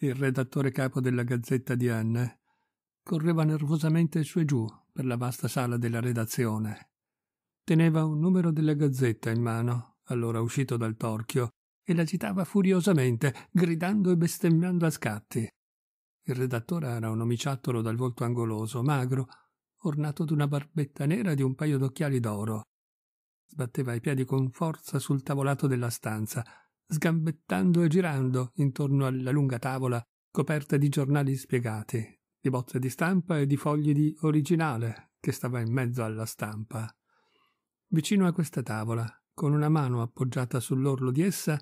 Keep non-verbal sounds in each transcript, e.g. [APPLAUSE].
il redattore capo della Gazzetta di Anna, correva nervosamente su e giù per la vasta sala della redazione. Teneva un numero della Gazzetta in mano, allora uscito dal torchio, e l'agitava furiosamente, gridando e bestemmiando a scatti. Il redattore era un omiciattolo dal volto angoloso, magro, ornato d'una barbetta nera e di un paio d'occhiali d'oro. Sbatteva i piedi con forza sul tavolato della stanza, sgambettando e girando intorno alla lunga tavola coperta di giornali spiegati, di bozze di stampa e di fogli di originale che stava in mezzo alla stampa. Vicino a questa tavola, con una mano appoggiata sull'orlo di essa,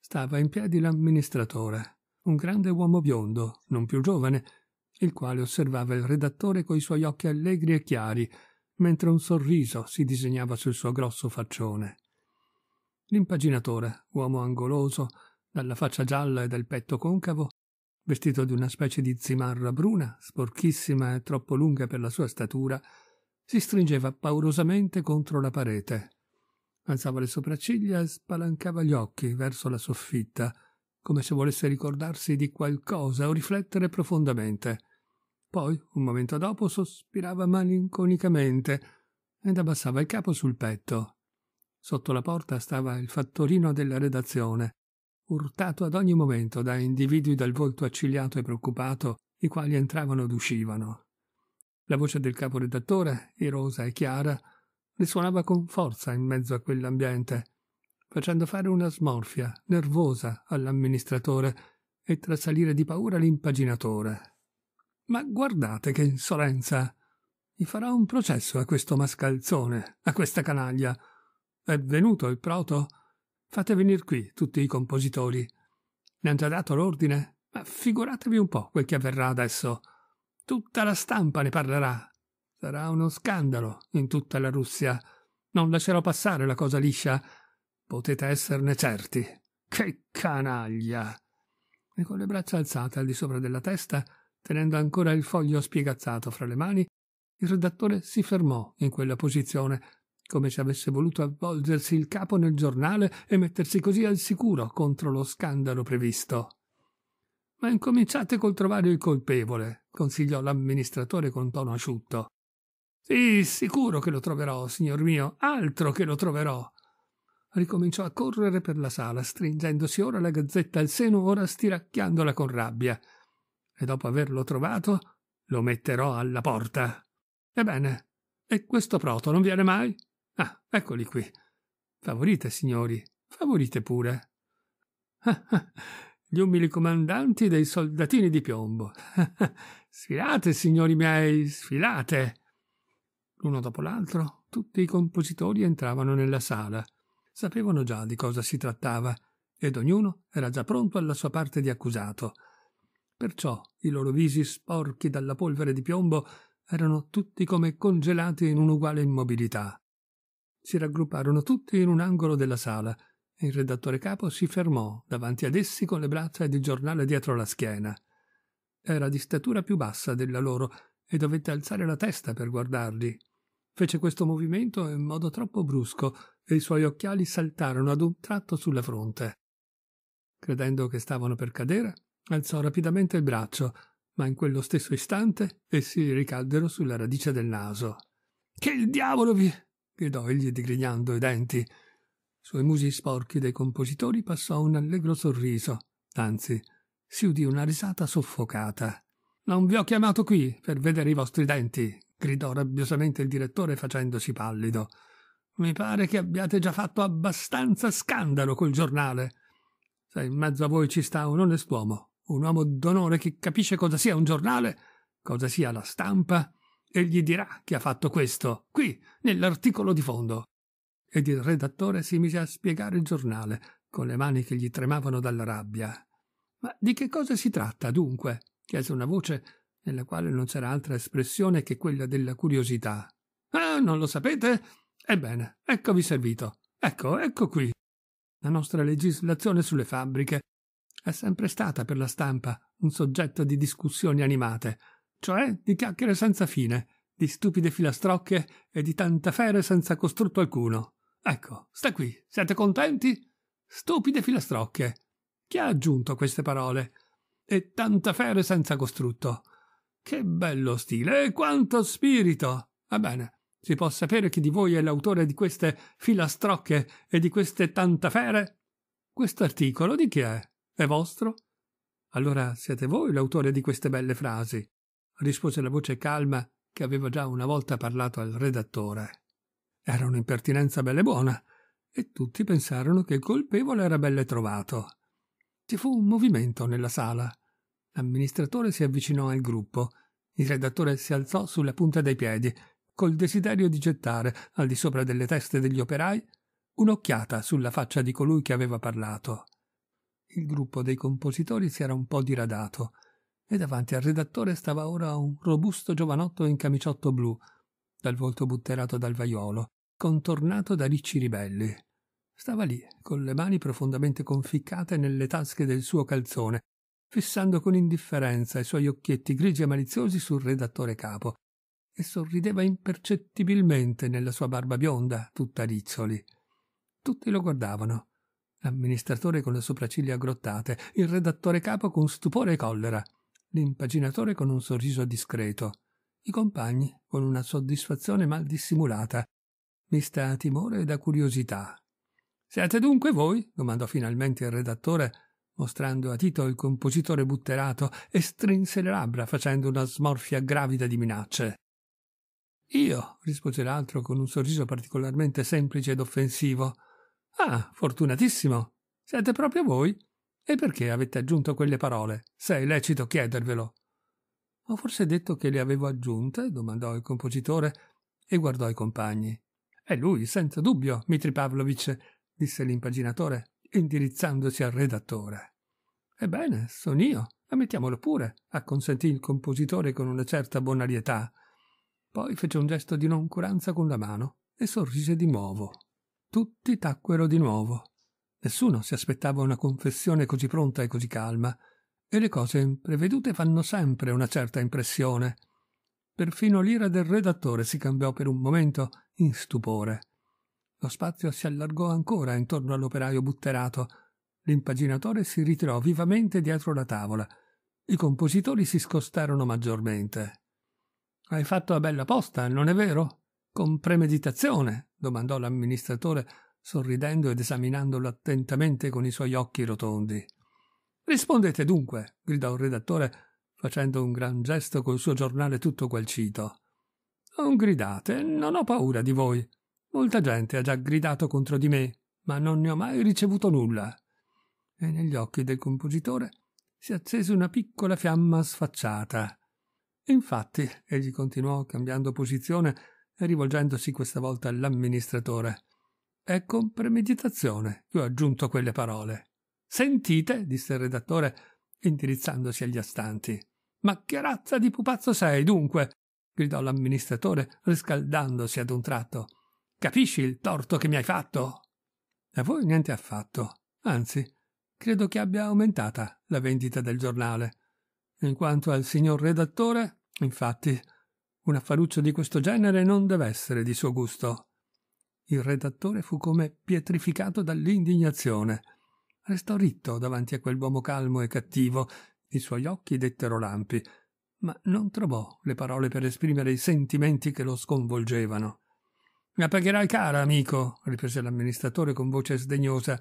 stava in piedi l'amministratore, un grande uomo biondo, non più giovane, il quale osservava il redattore coi suoi occhi allegri e chiari, mentre un sorriso si disegnava sul suo grosso faccione. L'impaginatore, uomo angoloso, dalla faccia gialla e dal petto concavo, vestito di una specie di zimarra bruna, sporchissima e troppo lunga per la sua statura, si stringeva paurosamente contro la parete. Alzava le sopracciglia e spalancava gli occhi verso la soffitta, come se volesse ricordarsi di qualcosa o riflettere profondamente. Poi, un momento dopo, sospirava malinconicamente ed abbassava il capo sul petto, Sotto la porta stava il fattorino della redazione, urtato ad ogni momento da individui dal volto accigliato e preoccupato, i quali entravano ed uscivano. La voce del caporedattore, irosa e chiara, risuonava con forza in mezzo a quell'ambiente, facendo fare una smorfia nervosa all'amministratore e trasalire di paura l'impaginatore. Ma guardate che insolenza! Mi farà un processo a questo mascalzone, a questa canaglia, è venuto il proto? Fate venire qui tutti i compositori. Ne hanno già dato l'ordine? Ma figuratevi un po' quel che avverrà adesso. Tutta la stampa ne parlerà. Sarà uno scandalo in tutta la Russia. Non lascerò passare la cosa liscia. Potete esserne certi. Che canaglia! E con le braccia alzate al di sopra della testa, tenendo ancora il foglio spiegazzato fra le mani, il redattore si fermò in quella posizione, come se avesse voluto avvolgersi il capo nel giornale e mettersi così al sicuro contro lo scandalo previsto. Ma incominciate col trovare il colpevole, consigliò l'amministratore con tono asciutto. Sì, sicuro che lo troverò, signor mio, altro che lo troverò. Ricominciò a correre per la sala, stringendosi ora la gazzetta al seno, ora stiracchiandola con rabbia. E dopo averlo trovato, lo metterò alla porta. Ebbene, e questo proto non viene mai? Ah, eccoli qui. Favorite, signori, favorite pure. Ah, ah, gli umili comandanti dei soldatini di piombo. [LAUGHS] sfilate, signori miei, sfilate. L'uno dopo l'altro, tutti i compositori entravano nella sala. Sapevano già di cosa si trattava ed ognuno era già pronto alla sua parte di accusato. Perciò i loro visi sporchi dalla polvere di piombo erano tutti come congelati in un'uguale immobilità si raggrupparono tutti in un angolo della sala e il redattore capo si fermò davanti ad essi con le braccia ed il giornale dietro la schiena. Era di statura più bassa della loro e dovette alzare la testa per guardarli. Fece questo movimento in modo troppo brusco e i suoi occhiali saltarono ad un tratto sulla fronte. Credendo che stavano per cadere, alzò rapidamente il braccio, ma in quello stesso istante essi ricaddero sulla radice del naso. Che il diavolo vi gridò egli digrignando i denti. Sui musi sporchi dei compositori passò un allegro sorriso, anzi, si udì una risata soffocata. Non vi ho chiamato qui per vedere i vostri denti, gridò rabbiosamente il direttore facendosi pallido. Mi pare che abbiate già fatto abbastanza scandalo col giornale. Se in mezzo a voi ci sta un onest'uomo, un uomo d'onore che capisce cosa sia un giornale, cosa sia la stampa, e gli dirà che ha fatto questo, qui, nell'articolo di fondo. Ed il redattore si mise a spiegare il giornale, con le mani che gli tremavano dalla rabbia. Ma di che cosa si tratta, dunque? chiese una voce nella quale non c'era altra espressione che quella della curiosità. Ah, non lo sapete? Ebbene, eccovi servito. Ecco, ecco qui. La nostra legislazione sulle fabbriche è sempre stata per la stampa un soggetto di discussioni animate, cioè di chiacchiere senza fine, di stupide filastrocche e di tanta fere senza costrutto alcuno. Ecco, sta qui, siete contenti? Stupide filastrocche. Chi ha aggiunto queste parole? E tanta fere senza costrutto. Che bello stile e quanto spirito! Va bene, si può sapere chi di voi è l'autore di queste filastrocche e di queste tanta fere? Quest'articolo di chi è? È vostro? Allora siete voi l'autore di queste belle frasi rispose la voce calma che aveva già una volta parlato al redattore. Era un'impertinenza belle buona, e tutti pensarono che il colpevole era belle trovato. Ci fu un movimento nella sala. L'amministratore si avvicinò al gruppo. Il redattore si alzò sulla punta dei piedi, col desiderio di gettare, al di sopra delle teste degli operai, un'occhiata sulla faccia di colui che aveva parlato. Il gruppo dei compositori si era un po' diradato e davanti al redattore stava ora un robusto giovanotto in camiciotto blu, dal volto butterato dal vaiolo, contornato da ricci ribelli. Stava lì, con le mani profondamente conficcate nelle tasche del suo calzone, fissando con indifferenza i suoi occhietti grigi e maliziosi sul redattore capo, e sorrideva impercettibilmente nella sua barba bionda, tutta rizzoli. Tutti lo guardavano. L'amministratore con le sopracciglia aggrottate, il redattore capo con stupore e collera, l'impaginatore con un sorriso discreto, i compagni con una soddisfazione mal dissimulata, mista a timore e da curiosità. Siete dunque voi? domandò finalmente il redattore, mostrando a Tito il compositore butterato e strinse le labbra facendo una smorfia gravida di minacce. Io, rispose l'altro con un sorriso particolarmente semplice ed offensivo. Ah, fortunatissimo. Siete proprio voi? E perché avete aggiunto quelle parole? Se è lecito chiedervelo. Ho forse detto che le avevo aggiunte? domandò il compositore e guardò i compagni. È lui, senza dubbio, Mitri Pavlovich, disse l'impaginatore, indirizzandosi al redattore. Ebbene, sono io, ammettiamolo pure, acconsentì il compositore con una certa bonarietà. Poi fece un gesto di noncuranza con la mano e sorrise di nuovo. Tutti tacquero di nuovo. Nessuno si aspettava una confessione così pronta e così calma, e le cose imprevedute fanno sempre una certa impressione. Perfino l'ira del redattore si cambiò per un momento in stupore. Lo spazio si allargò ancora intorno all'operaio butterato. L'impaginatore si ritirò vivamente dietro la tavola. I compositori si scostarono maggiormente. Hai fatto a bella posta, non è vero? Con premeditazione, domandò l'amministratore sorridendo ed esaminandolo attentamente con i suoi occhi rotondi. Rispondete dunque, gridò il redattore, facendo un gran gesto col suo giornale tutto gualcito. Non gridate, non ho paura di voi. Molta gente ha già gridato contro di me, ma non ne ho mai ricevuto nulla. E negli occhi del compositore si accese una piccola fiamma sfacciata. Infatti, egli continuò cambiando posizione e rivolgendosi questa volta all'amministratore, e con premeditazione che ho aggiunto quelle parole. Sentite, disse il redattore, indirizzandosi agli astanti. Ma che razza di pupazzo sei, dunque? gridò l'amministratore, riscaldandosi ad un tratto. Capisci il torto che mi hai fatto? A voi niente affatto. Anzi, credo che abbia aumentata la vendita del giornale. In quanto al signor redattore, infatti, un affaruccio di questo genere non deve essere di suo gusto. Il redattore fu come pietrificato dall'indignazione. Restò ritto davanti a quell'uomo calmo e cattivo. I suoi occhi dettero lampi, ma non trovò le parole per esprimere i sentimenti che lo sconvolgevano. La pagherai cara, amico, riprese l'amministratore con voce sdegnosa,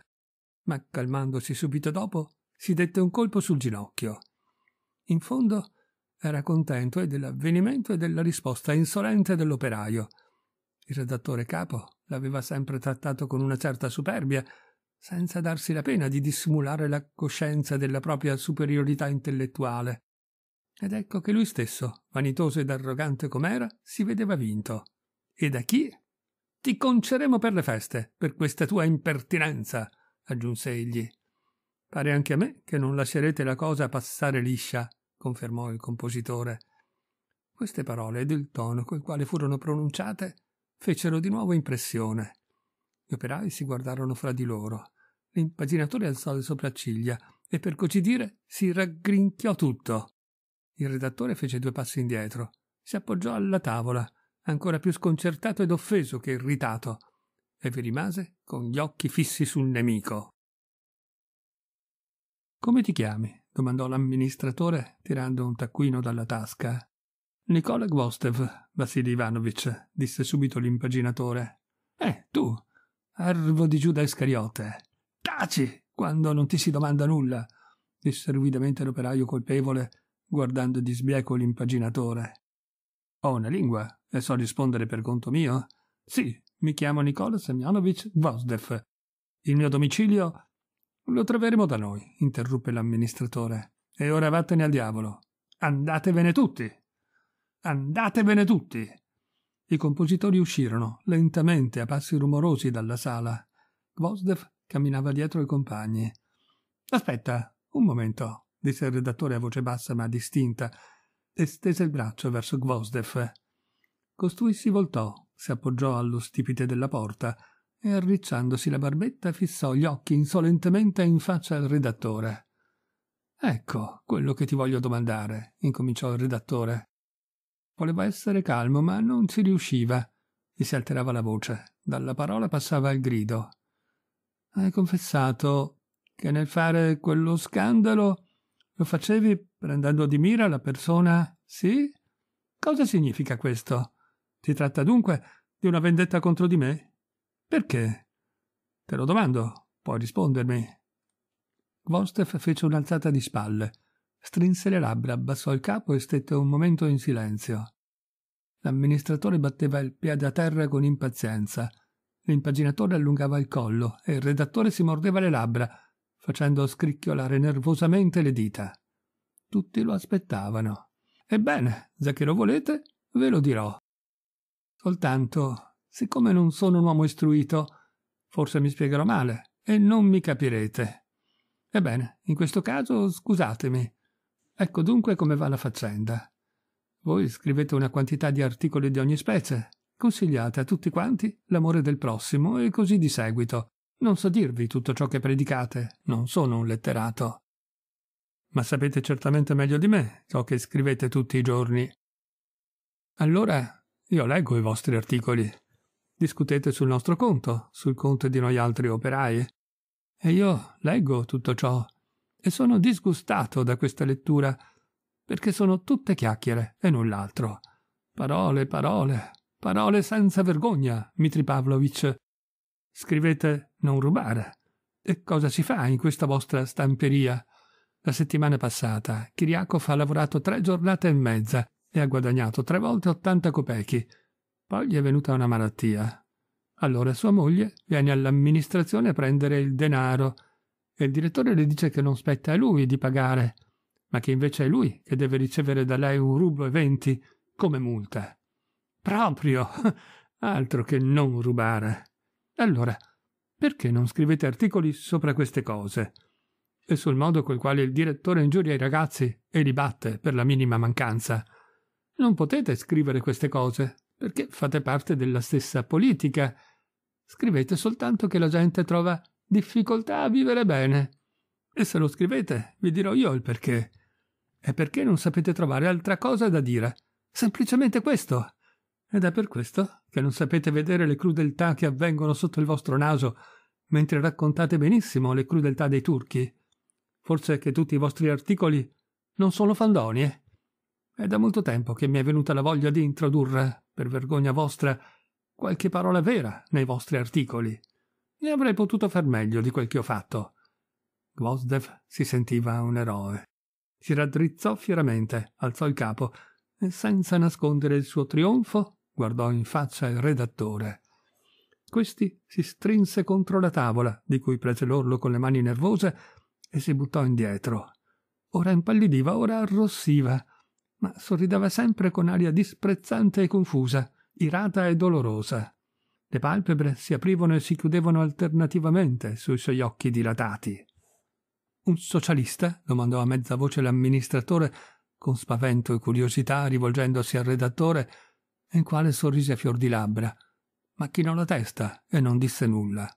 ma calmandosi subito dopo si dette un colpo sul ginocchio. In fondo era contento e dell'avvenimento e della risposta insolente dell'operaio. Il redattore capo l'aveva sempre trattato con una certa superbia, senza darsi la pena di dissimulare la coscienza della propria superiorità intellettuale. Ed ecco che lui stesso, vanitoso ed arrogante com'era, si vedeva vinto. E da chi? Ti conceremo per le feste, per questa tua impertinenza, aggiunse egli. Pare anche a me che non lascerete la cosa passare liscia, confermò il compositore. Queste parole ed il tono col quale furono pronunciate fecero di nuovo impressione. Gli operai si guardarono fra di loro. L'impaginatore alzò le sopracciglia e, per così dire, si raggrinchiò tutto. Il redattore fece due passi indietro. Si appoggiò alla tavola, ancora più sconcertato ed offeso che irritato, e vi rimase con gli occhi fissi sul nemico. Come ti chiami? domandò l'amministratore tirando un taccuino dalla tasca. Nicola Gvostev, Vassili Ivanovich, disse subito l'impaginatore. Eh, tu, arvo di Giuda Iscariote. Taci, quando non ti si domanda nulla, disse ruvidamente l'operaio colpevole, guardando di sbieco l'impaginatore. Ho una lingua e so rispondere per conto mio? Sì, mi chiamo Nicola Semyonovich Gvozdev. Il mio domicilio... Lo troveremo da noi, interruppe l'amministratore. E ora vattene al diavolo. Andatevene tutti! Andatevene tutti! I compositori uscirono, lentamente, a passi rumorosi dalla sala. Gvozdev camminava dietro i compagni. Aspetta, un momento, disse il redattore a voce bassa ma distinta, e stese il braccio verso Gvozdev. Costui si voltò, si appoggiò allo stipite della porta e arricciandosi la barbetta fissò gli occhi insolentemente in faccia al redattore. Ecco quello che ti voglio domandare, incominciò il redattore. Voleva essere calmo, ma non ci riusciva. Gli si alterava la voce. Dalla parola passava al grido. Hai confessato che nel fare quello scandalo lo facevi prendendo di mira la persona, sì? Cosa significa questo? Si tratta dunque di una vendetta contro di me? Perché? Te lo domando, puoi rispondermi. Vostev fece un'alzata di spalle Strinse le labbra, abbassò il capo e stette un momento in silenzio. L'amministratore batteva il piede a terra con impazienza. L'impaginatore allungava il collo e il redattore si mordeva le labbra, facendo scricchiolare nervosamente le dita. Tutti lo aspettavano. Ebbene, già che lo volete, ve lo dirò. Soltanto, siccome non sono un uomo istruito, forse mi spiegherò male e non mi capirete. Ebbene, in questo caso scusatemi. Ecco dunque come va la faccenda. Voi scrivete una quantità di articoli di ogni specie, consigliate a tutti quanti l'amore del prossimo e così di seguito. Non so dirvi tutto ciò che predicate, non sono un letterato. Ma sapete certamente meglio di me ciò che scrivete tutti i giorni. Allora, io leggo i vostri articoli. Discutete sul nostro conto, sul conto di noi altri operai. E io leggo tutto ciò e sono disgustato da questa lettura, perché sono tutte chiacchiere e null'altro. Parole, parole, parole senza vergogna, Mitri Pavlovich. Scrivete non rubare. E cosa si fa in questa vostra stamperia? La settimana passata Kiriakov ha lavorato tre giornate e mezza e ha guadagnato tre volte 80 copechi. Poi gli è venuta una malattia. Allora sua moglie viene all'amministrazione a prendere il denaro e il direttore le dice che non spetta a lui di pagare, ma che invece è lui che deve ricevere da lei un rublo e venti come multa. Proprio! [LAUGHS] Altro che non rubare. Allora, perché non scrivete articoli sopra queste cose? E sul modo col quale il direttore ingiuria i ragazzi e li batte per la minima mancanza. Non potete scrivere queste cose, perché fate parte della stessa politica. Scrivete soltanto che la gente trova Difficoltà a vivere bene. E se lo scrivete, vi dirò io il perché. È perché non sapete trovare altra cosa da dire. Semplicemente questo. Ed è per questo che non sapete vedere le crudeltà che avvengono sotto il vostro naso, mentre raccontate benissimo le crudeltà dei turchi. Forse che tutti i vostri articoli non sono fandonie. È da molto tempo che mi è venuta la voglia di introdurre, per vergogna vostra, qualche parola vera nei vostri articoli ne avrei potuto far meglio di quel che ho fatto. Gvozdev si sentiva un eroe. Si raddrizzò fieramente, alzò il capo e, senza nascondere il suo trionfo, guardò in faccia il redattore. Questi si strinse contro la tavola, di cui prese l'orlo con le mani nervose, e si buttò indietro. Ora impallidiva, ora arrossiva, ma sorrideva sempre con aria disprezzante e confusa, irata e dolorosa. Le palpebre si aprivano e si chiudevano alternativamente sui suoi occhi dilatati. Un socialista? domandò a mezza voce l'amministratore, con spavento e curiosità, rivolgendosi al redattore, il quale sorrise a fior di labbra, ma chinò la testa e non disse nulla.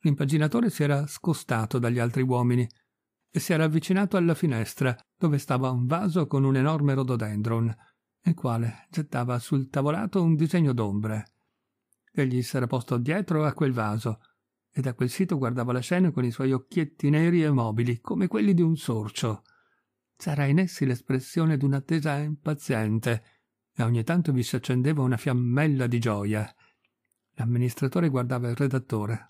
L'impaginatore si era scostato dagli altri uomini e si era avvicinato alla finestra, dove stava un vaso con un enorme rododendron, il quale gettava sul tavolato un disegno d'ombre. Egli era posto dietro a quel vaso e da quel sito guardava la scena con i suoi occhietti neri e mobili, come quelli di un sorcio. C'era in essi l'espressione di un'attesa impaziente e ogni tanto vi si accendeva una fiammella di gioia. L'amministratore guardava il redattore.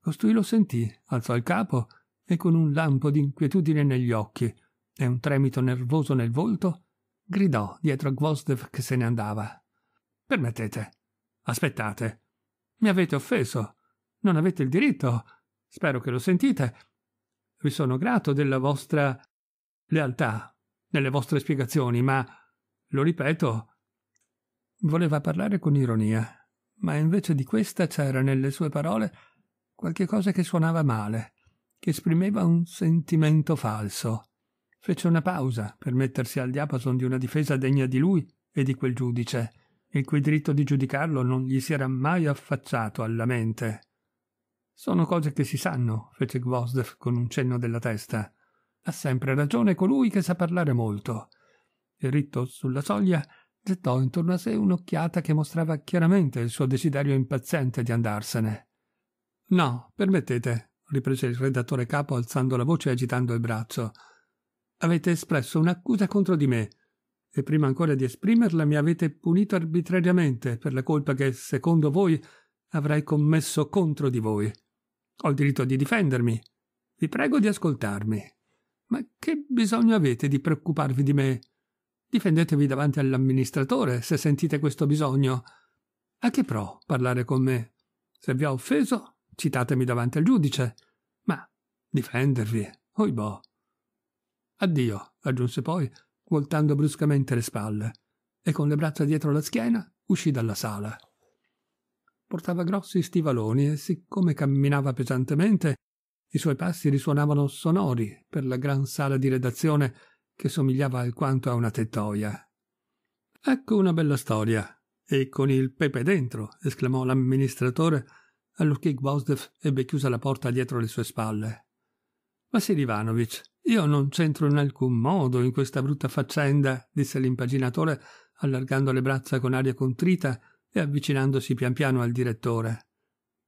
Costui lo sentì, alzò il capo e con un lampo di inquietudine negli occhi e un tremito nervoso nel volto, gridò dietro a Gvosdev che se ne andava. Permettete, Aspettate. Mi avete offeso. Non avete il diritto. Spero che lo sentite. Vi sono grato della vostra lealtà, nelle vostre spiegazioni, ma, lo ripeto, voleva parlare con ironia, ma invece di questa c'era nelle sue parole qualche cosa che suonava male, che esprimeva un sentimento falso. Fece una pausa per mettersi al diapason di una difesa degna di lui e di quel giudice il cui diritto di giudicarlo non gli si era mai affacciato alla mente. Sono cose che si sanno, fece Gvosdev con un cenno della testa. Ha sempre ragione colui che sa parlare molto. E ritto sulla soglia gettò intorno a sé un'occhiata che mostrava chiaramente il suo desiderio impaziente di andarsene. No, permettete, riprese il redattore capo alzando la voce e agitando il braccio. Avete espresso un'accusa contro di me e prima ancora di esprimerla mi avete punito arbitrariamente per la colpa che, secondo voi, avrei commesso contro di voi. Ho il diritto di difendermi. Vi prego di ascoltarmi. Ma che bisogno avete di preoccuparvi di me? Difendetevi davanti all'amministratore se sentite questo bisogno. A che pro parlare con me? Se vi ho offeso, citatemi davanti al giudice. Ma difendervi, oibò. Addio, aggiunse poi, voltando bruscamente le spalle, e con le braccia dietro la schiena uscì dalla sala. Portava grossi stivaloni e siccome camminava pesantemente, i suoi passi risuonavano sonori per la gran sala di redazione che somigliava alquanto a una tettoia. Ecco una bella storia, e con il pepe dentro, esclamò l'amministratore, allorché Gvozdev ebbe chiusa la porta dietro le sue spalle. Vassili Ivanovic io non c'entro in alcun modo in questa brutta faccenda, disse l'impaginatore, allargando le braccia con aria contrita e avvicinandosi pian piano al direttore.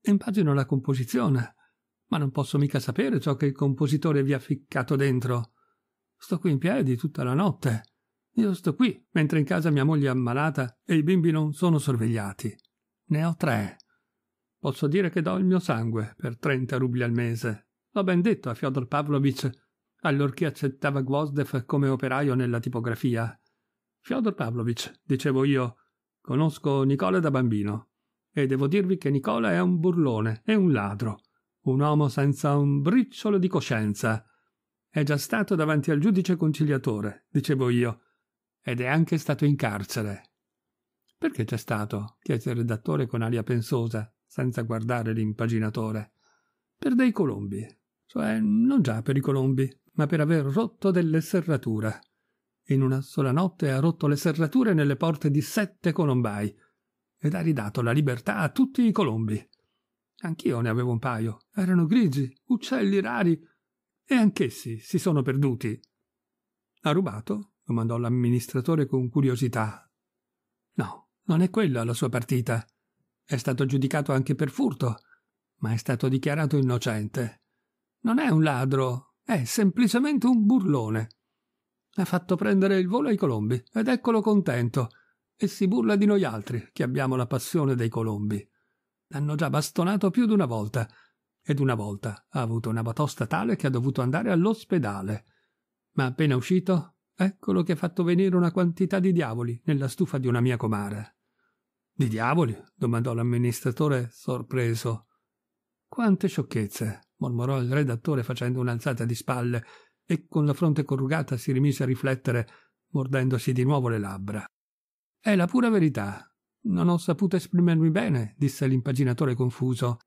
Impagino la composizione, ma non posso mica sapere ciò che il compositore vi ha ficcato dentro. Sto qui in piedi tutta la notte. Io sto qui, mentre in casa mia moglie è ammalata e i bimbi non sono sorvegliati. Ne ho tre. Posso dire che do il mio sangue per trenta rubli al mese. L'ho ben detto a Fyodor Pavlovich allorché accettava Gvozdev come operaio nella tipografia. Fyodor Pavlovich, dicevo io, conosco Nicola da bambino e devo dirvi che Nicola è un burlone, è un ladro, un uomo senza un briciolo di coscienza. È già stato davanti al giudice conciliatore, dicevo io, ed è anche stato in carcere. Perché c'è stato? chiese il redattore con aria pensosa, senza guardare l'impaginatore. Per dei colombi, cioè non già per i colombi, ma per aver rotto delle serrature. In una sola notte ha rotto le serrature nelle porte di sette colombai ed ha ridato la libertà a tutti i colombi. Anch'io ne avevo un paio. Erano grigi, uccelli rari e anch'essi si sono perduti. Ha rubato? domandò l'amministratore con curiosità. No, non è quella la sua partita. È stato giudicato anche per furto, ma è stato dichiarato innocente. Non è un ladro, è semplicemente un burlone. Ha fatto prendere il volo ai colombi ed eccolo contento. E si burla di noi altri, che abbiamo la passione dei colombi. L'hanno già bastonato più di una volta. Ed una volta ha avuto una batosta tale che ha dovuto andare all'ospedale. Ma appena uscito, eccolo che ha fatto venire una quantità di diavoli nella stufa di una mia comare. Di diavoli? domandò l'amministratore sorpreso. Quante sciocchezze mormorò il redattore facendo un'alzata di spalle e con la fronte corrugata si rimise a riflettere, mordendosi di nuovo le labbra. È la pura verità. Non ho saputo esprimermi bene, disse l'impaginatore confuso.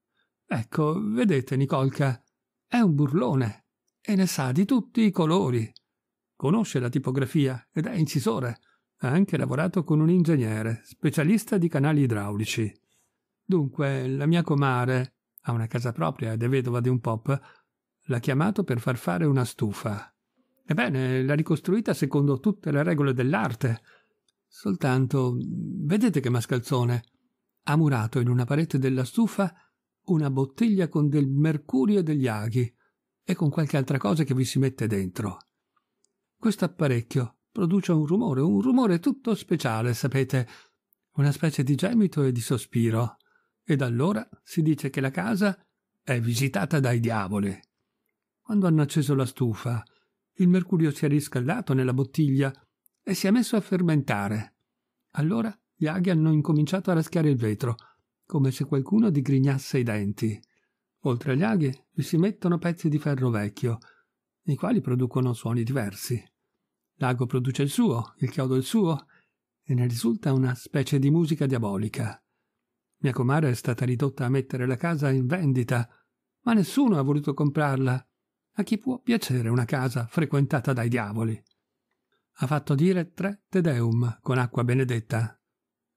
Ecco, vedete, Nicolca, è un burlone e ne sa di tutti i colori. Conosce la tipografia ed è incisore. Ha anche lavorato con un ingegnere, specialista di canali idraulici. Dunque, la mia comare ha una casa propria ed è vedova di un pop, l'ha chiamato per far fare una stufa. Ebbene, l'ha ricostruita secondo tutte le regole dell'arte. Soltanto, vedete che mascalzone, ha murato in una parete della stufa una bottiglia con del mercurio e degli aghi e con qualche altra cosa che vi si mette dentro. Questo apparecchio produce un rumore, un rumore tutto speciale, sapete, una specie di gemito e di sospiro. Ed allora si dice che la casa è visitata dai diavoli. Quando hanno acceso la stufa, il mercurio si è riscaldato nella bottiglia e si è messo a fermentare. Allora gli aghi hanno incominciato a raschiare il vetro, come se qualcuno digrignasse i denti. Oltre agli aghi vi si mettono pezzi di ferro vecchio, i quali producono suoni diversi. L'ago produce il suo, il chiodo il suo, e ne risulta una specie di musica diabolica. Mia comare è stata ridotta a mettere la casa in vendita, ma nessuno ha voluto comprarla. A chi può piacere una casa frequentata dai diavoli? Ha fatto dire tre Tedeum con acqua benedetta.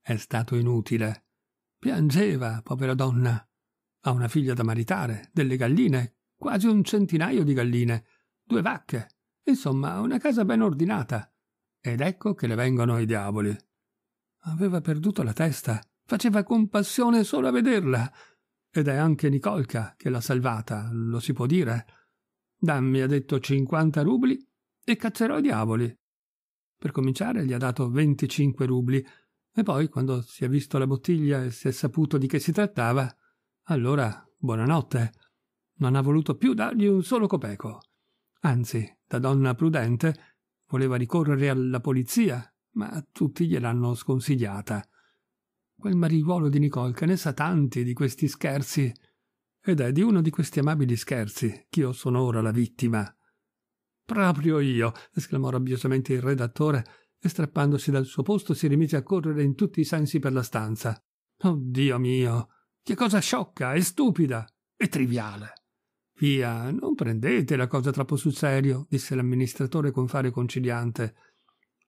È stato inutile. Piangeva, povera donna. Ha una figlia da maritare, delle galline, quasi un centinaio di galline, due vacche, insomma una casa ben ordinata. Ed ecco che le vengono i diavoli. Aveva perduto la testa. Faceva compassione solo a vederla. Ed è anche Nicolca che l'ha salvata, lo si può dire. Dammi ha detto 50 rubli e caccerò i diavoli. Per cominciare gli ha dato 25 rubli e poi, quando si è visto la bottiglia e si è saputo di che si trattava, allora buonanotte. Non ha voluto più dargli un solo copeco. Anzi, da donna prudente, voleva ricorrere alla polizia, ma tutti gliel'hanno sconsigliata. Quel mariguolo di Nicole che ne sa tanti di questi scherzi. Ed è di uno di questi amabili scherzi che io sono ora la vittima. Proprio io! esclamò rabbiosamente il redattore e strappandosi dal suo posto si rimise a correre in tutti i sensi per la stanza. Oh Dio mio! Che cosa sciocca e stupida e triviale! Via, non prendete la cosa troppo sul serio, disse l'amministratore con fare conciliante.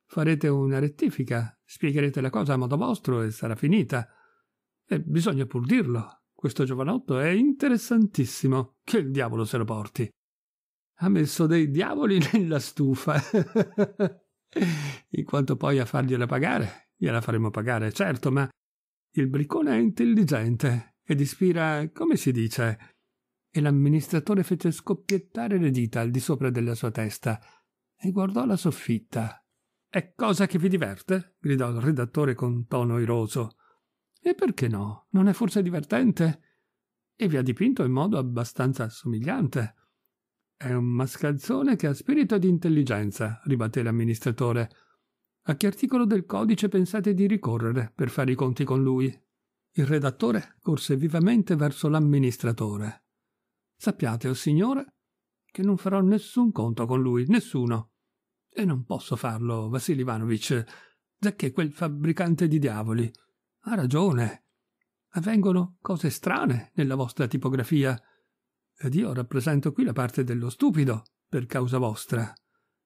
Farete una rettifica Spiegherete la cosa a modo vostro e sarà finita. E bisogna pur dirlo. Questo giovanotto è interessantissimo. Che il diavolo se lo porti. Ha messo dei diavoli [LAUGHS] nella stufa. in quanto poi a fargliela pagare, gliela faremo pagare, certo, ma il briccone è intelligente ed ispira, come si dice, e l'amministratore fece scoppiettare le dita al di sopra della sua testa e guardò la soffitta è cosa che vi diverte? gridò il redattore con tono iroso. E perché no? Non è forse divertente? E vi ha dipinto in modo abbastanza somigliante. È un mascalzone che ha spirito di intelligenza, ribatté l'amministratore. A che articolo del codice pensate di ricorrere per fare i conti con lui? Il redattore corse vivamente verso l'amministratore. Sappiate, o oh signore, che non farò nessun conto con lui, nessuno. E non posso farlo, Vasil Ivanovich, giacché quel fabbricante di diavoli ha ragione. Avvengono cose strane nella vostra tipografia. Ed io rappresento qui la parte dello stupido, per causa vostra.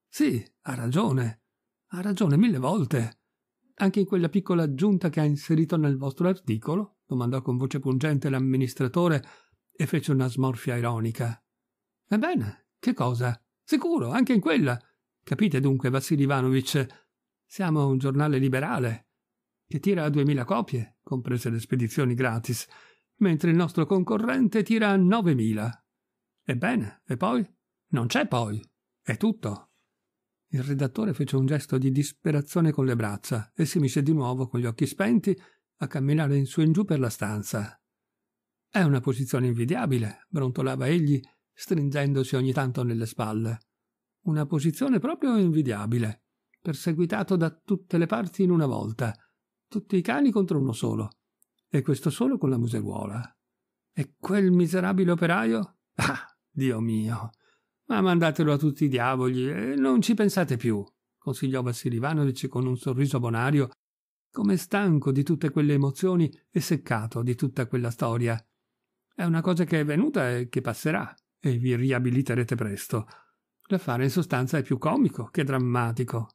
Sì, ha ragione. Ha ragione mille volte. Anche in quella piccola aggiunta che ha inserito nel vostro articolo, domandò con voce pungente l'amministratore e fece una smorfia ironica. Ebbene, che cosa? Sicuro, anche in quella. Capite dunque, Vassili Ivanovic, siamo un giornale liberale, che tira a 2000 copie, comprese le spedizioni gratis, mentre il nostro concorrente tira a 9000. Ebbene, e poi? Non c'è poi. È tutto. Il redattore fece un gesto di disperazione con le braccia e si mise di nuovo con gli occhi spenti a camminare in su e in giù per la stanza. È una posizione invidiabile, brontolava egli, stringendosi ogni tanto nelle spalle. Una posizione proprio invidiabile, perseguitato da tutte le parti in una volta, tutti i cani contro uno solo, e questo solo con la museruola. E quel miserabile operaio? [LAUGHS] Ah, Dio mio! Ma mandatelo a tutti i diavoli e non ci pensate più, consigliò Vassilivanovic con un sorriso bonario, come stanco di tutte quelle emozioni e seccato di tutta quella storia. È una cosa che è venuta e che passerà, e vi riabiliterete presto. L'affare in sostanza è più comico che drammatico.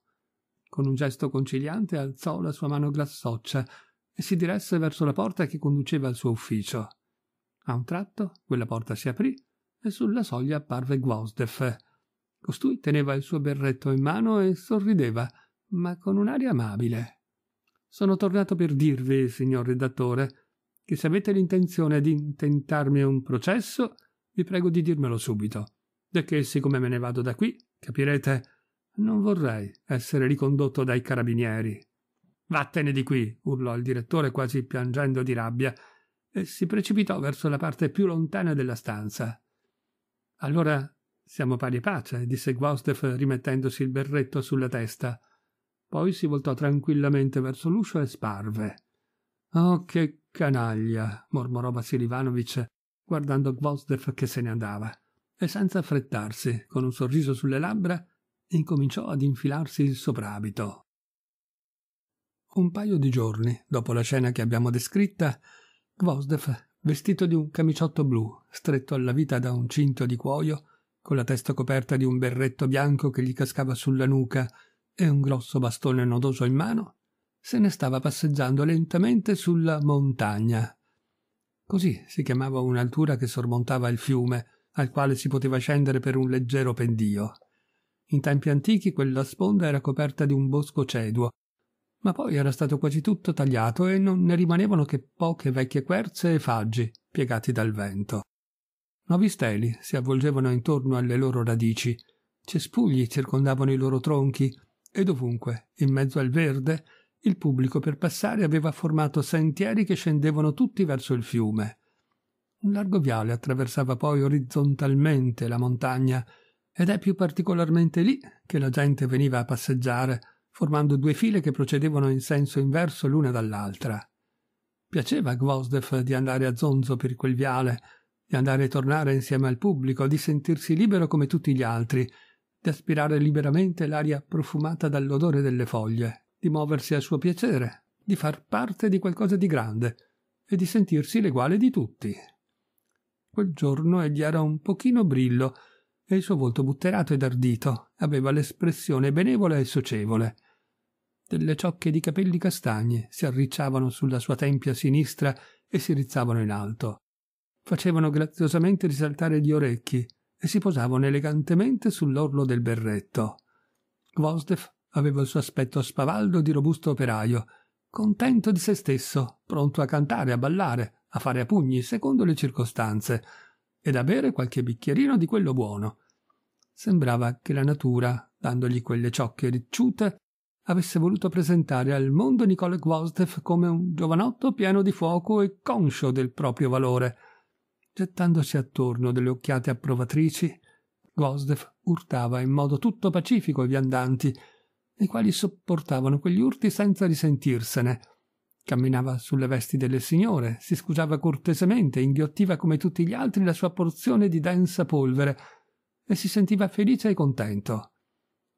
Con un gesto conciliante alzò la sua mano grassoccia e si diresse verso la porta che conduceva al suo ufficio. A un tratto quella porta si aprì e sulla soglia apparve Gwosdef. Costui teneva il suo berretto in mano e sorrideva, ma con un'aria amabile. Sono tornato per dirvi, signor redattore, che se avete l'intenzione di intentarmi un processo, vi prego di dirmelo subito da Perché siccome me ne vado da qui, capirete, non vorrei essere ricondotto dai carabinieri. Vattene di qui, urlò il direttore quasi piangendo di rabbia, e si precipitò verso la parte più lontana della stanza. Allora siamo pari e pace, disse Gustav rimettendosi il berretto sulla testa. Poi si voltò tranquillamente verso l'uscio e sparve. Oh, che canaglia, mormorò Vassilivanovich, guardando Gvozdev che se ne andava e senza affrettarsi, con un sorriso sulle labbra, incominciò ad infilarsi il soprabito. Un paio di giorni dopo la scena che abbiamo descritta, Gvosdev, vestito di un camiciotto blu, stretto alla vita da un cinto di cuoio, con la testa coperta di un berretto bianco che gli cascava sulla nuca e un grosso bastone nodoso in mano, se ne stava passeggiando lentamente sulla montagna. Così si chiamava un'altura che sormontava il fiume, al quale si poteva scendere per un leggero pendio. In tempi antichi quella sponda era coperta di un bosco ceduo, ma poi era stato quasi tutto tagliato e non ne rimanevano che poche vecchie querze e faggi piegati dal vento. Nuovi steli si avvolgevano intorno alle loro radici, cespugli circondavano i loro tronchi e dovunque, in mezzo al verde, il pubblico per passare aveva formato sentieri che scendevano tutti verso il fiume. Un largo viale attraversava poi orizzontalmente la montagna ed è più particolarmente lì che la gente veniva a passeggiare, formando due file che procedevano in senso inverso l'una dall'altra. Piaceva a Gvosdev di andare a zonzo per quel viale, di andare e tornare insieme al pubblico, di sentirsi libero come tutti gli altri, di aspirare liberamente l'aria profumata dall'odore delle foglie, di muoversi a suo piacere, di far parte di qualcosa di grande e di sentirsi l'eguale di tutti. Quel giorno egli era un pochino brillo e il suo volto butterato ed ardito aveva l'espressione benevola e socievole. Delle ciocche di capelli castagni si arricciavano sulla sua tempia sinistra e si rizzavano in alto. Facevano graziosamente risaltare gli orecchi e si posavano elegantemente sull'orlo del berretto. Gvosdev aveva il suo aspetto spavaldo di robusto operaio, contento di se stesso, pronto a cantare, a ballare, a fare a pugni secondo le circostanze ed a bere qualche bicchierino di quello buono. Sembrava che la natura, dandogli quelle ciocche ricciute, avesse voluto presentare al mondo Nicole Gvozdev come un giovanotto pieno di fuoco e conscio del proprio valore. Gettandosi attorno delle occhiate approvatrici, Gvozdev urtava in modo tutto pacifico i viandanti, i quali sopportavano quegli urti senza risentirsene, Camminava sulle vesti delle signore, si scusava cortesemente, inghiottiva come tutti gli altri la sua porzione di densa polvere e si sentiva felice e contento.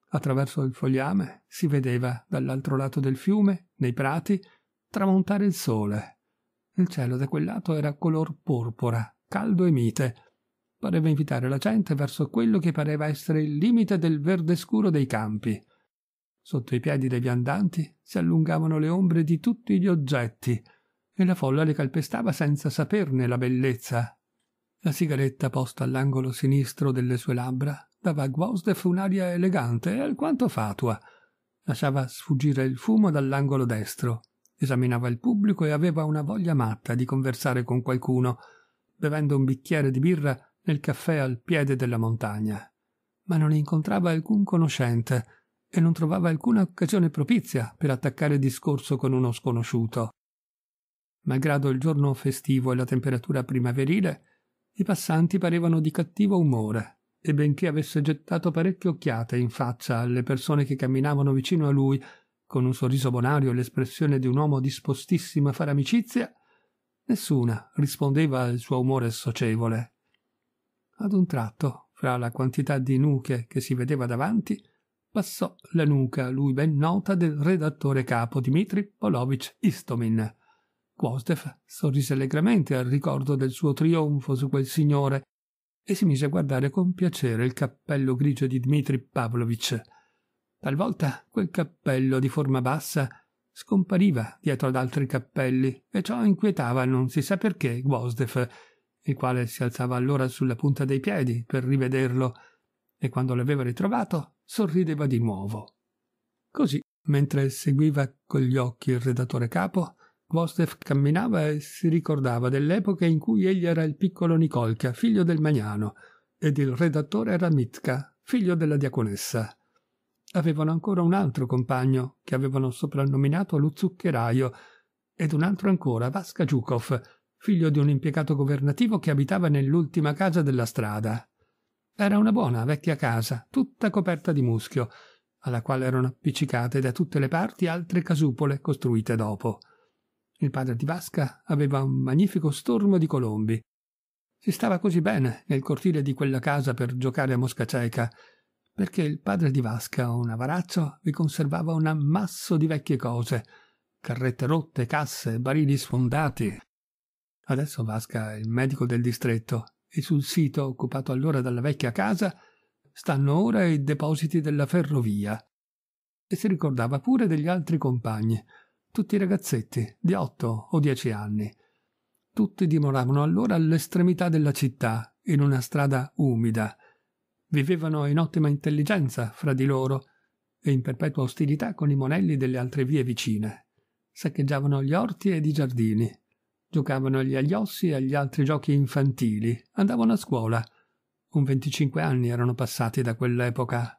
Attraverso il fogliame si vedeva, dall'altro lato del fiume, nei prati, tramontare il sole. Il cielo da quel lato era color porpora, caldo e mite. Pareva invitare la gente verso quello che pareva essere il limite del verde scuro dei campi. Sotto i piedi dei viandanti si allungavano le ombre di tutti gli oggetti e la folla le calpestava senza saperne la bellezza. La sigaretta posta all'angolo sinistro delle sue labbra dava a Gwosdef un'aria elegante e alquanto fatua. Lasciava sfuggire il fumo dall'angolo destro, esaminava il pubblico e aveva una voglia matta di conversare con qualcuno, bevendo un bicchiere di birra nel caffè al piede della montagna. Ma non incontrava alcun conoscente e non trovava alcuna occasione propizia per attaccare discorso con uno sconosciuto. Malgrado il giorno festivo e la temperatura primaverile, i passanti parevano di cattivo umore e benché avesse gettato parecchie occhiate in faccia alle persone che camminavano vicino a lui, con un sorriso bonario e l'espressione di un uomo dispostissimo a fare amicizia, nessuna rispondeva al suo umore socievole. Ad un tratto, fra la quantità di nuche che si vedeva davanti, passò la nuca, lui ben nota, del redattore capo Dmitri Polovich Istomin. Kvozdev sorrise allegramente al ricordo del suo trionfo su quel signore e si mise a guardare con piacere il cappello grigio di Dmitri Pavlovich. Talvolta quel cappello di forma bassa scompariva dietro ad altri cappelli e ciò inquietava non si sa perché Gvozdev, il quale si alzava allora sulla punta dei piedi per rivederlo e quando l'aveva ritrovato sorrideva di nuovo. Così, mentre seguiva con gli occhi il redattore capo, Vostev camminava e si ricordava dell'epoca in cui egli era il piccolo Nikolka, figlio del Magnano, ed il redattore era Mitka, figlio della diaconessa. Avevano ancora un altro compagno, che avevano soprannominato lo zuccheraio, ed un altro ancora, Vasca Giukov, figlio di un impiegato governativo che abitava nell'ultima casa della strada. Era una buona vecchia casa, tutta coperta di muschio, alla quale erano appiccicate da tutte le parti altre casupole costruite dopo. Il padre di Vasca aveva un magnifico stormo di colombi. Si stava così bene nel cortile di quella casa per giocare a mosca cieca, perché il padre di Vasca, un avarazzo, vi conservava un ammasso di vecchie cose, carrette rotte, casse, barili sfondati. Adesso Vasca, il medico del distretto, e sul sito occupato allora dalla vecchia casa stanno ora i depositi della ferrovia. E si ricordava pure degli altri compagni, tutti ragazzetti di otto o dieci anni. Tutti dimoravano allora all'estremità della città, in una strada umida. Vivevano in ottima intelligenza fra di loro e in perpetua ostilità con i monelli delle altre vie vicine. Saccheggiavano gli orti ed i giardini, Giocavano agli agliossi e agli altri giochi infantili. Andavano a scuola. Un 25 anni erano passati da quell'epoca.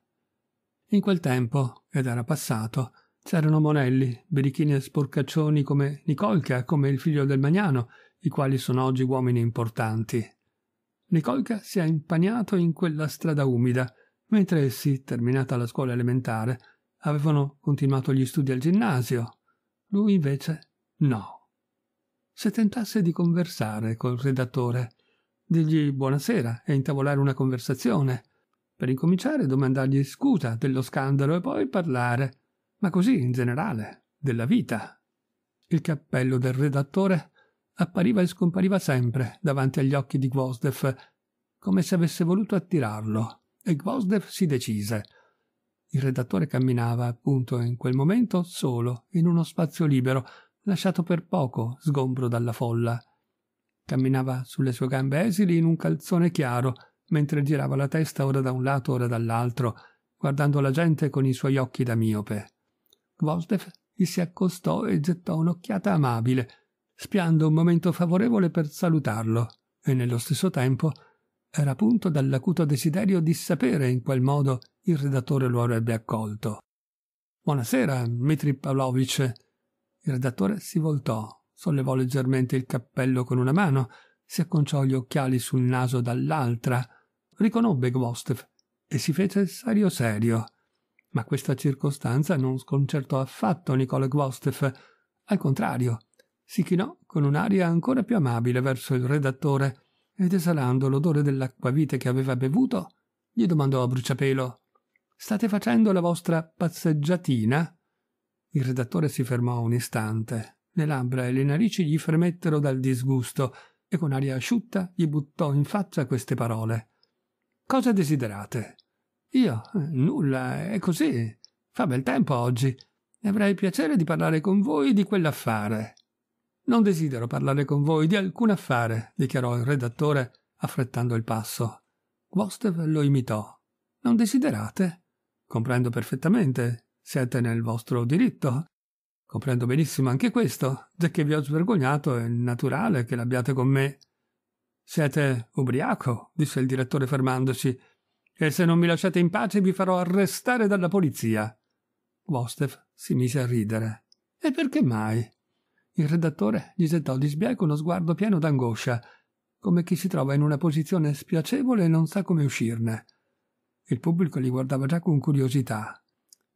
In quel tempo, ed era passato, c'erano monelli, birichini e sporcaccioni come Nicolca, come il figlio del Magnano, i quali sono oggi uomini importanti. Nicolca si è impagnato in quella strada umida, mentre essi, terminata la scuola elementare, avevano continuato gli studi al ginnasio. Lui invece no se tentasse di conversare col redattore, dirgli buonasera e intavolare una conversazione. Per incominciare domandargli scusa dello scandalo e poi parlare, ma così in generale, della vita. Il cappello del redattore appariva e scompariva sempre davanti agli occhi di Gvosdev, come se avesse voluto attirarlo, e Gvosdev si decise. Il redattore camminava appunto in quel momento solo, in uno spazio libero, lasciato per poco, sgombro dalla folla. Camminava sulle sue gambe esili in un calzone chiaro, mentre girava la testa ora da un lato ora dall'altro, guardando la gente con i suoi occhi da miope. Gvosdev gli si accostò e gettò un'occhiata amabile, spiando un momento favorevole per salutarlo, e nello stesso tempo era punto dall'acuto desiderio di sapere in quel modo il redattore lo avrebbe accolto. Buonasera, Mitri Pavlovich, il redattore si voltò, sollevò leggermente il cappello con una mano, si acconciò gli occhiali sul naso dall'altra, riconobbe Gvostev e si fece serio serio. Ma questa circostanza non sconcertò affatto Nicola Gvostev, al contrario, si chinò con un'aria ancora più amabile verso il redattore ed esalando l'odore dell'acquavite che aveva bevuto, gli domandò a bruciapelo State facendo la vostra passeggiatina? Il redattore si fermò un istante. Le labbra e le narici gli fremettero dal disgusto e con aria asciutta gli buttò in faccia queste parole. Cosa desiderate? Io? Nulla, è così. Fa bel tempo oggi. E avrei piacere di parlare con voi di quell'affare. Non desidero parlare con voi di alcun affare, dichiarò il redattore, affrettando il passo. Wostev lo imitò. Non desiderate? Comprendo perfettamente, siete nel vostro diritto. Comprendo benissimo anche questo, giacché vi ho svergognato è naturale che l'abbiate con me. Siete ubriaco, disse il direttore fermandosi, e se non mi lasciate in pace vi farò arrestare dalla polizia. Vostev si mise a ridere. E perché mai? Il redattore gli gettò di sbieco uno sguardo pieno d'angoscia, come chi si trova in una posizione spiacevole e non sa come uscirne. Il pubblico li guardava già con curiosità.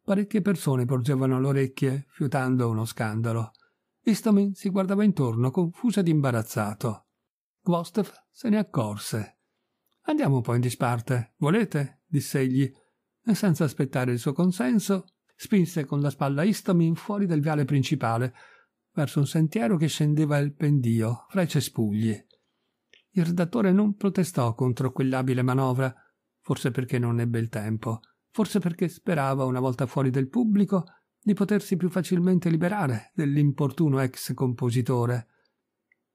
Parecchie persone porgevano le orecchie, fiutando uno scandalo. Istomin si guardava intorno, confuso ed imbarazzato. Gwostev se ne accorse. Andiamo un po' in disparte, volete? disse egli, e senza aspettare il suo consenso, spinse con la spalla Istomin fuori del viale principale, verso un sentiero che scendeva il pendio, fra i cespugli. Il redattore non protestò contro quell'abile manovra, forse perché non ebbe il tempo forse perché sperava, una volta fuori del pubblico, di potersi più facilmente liberare dell'importuno ex compositore.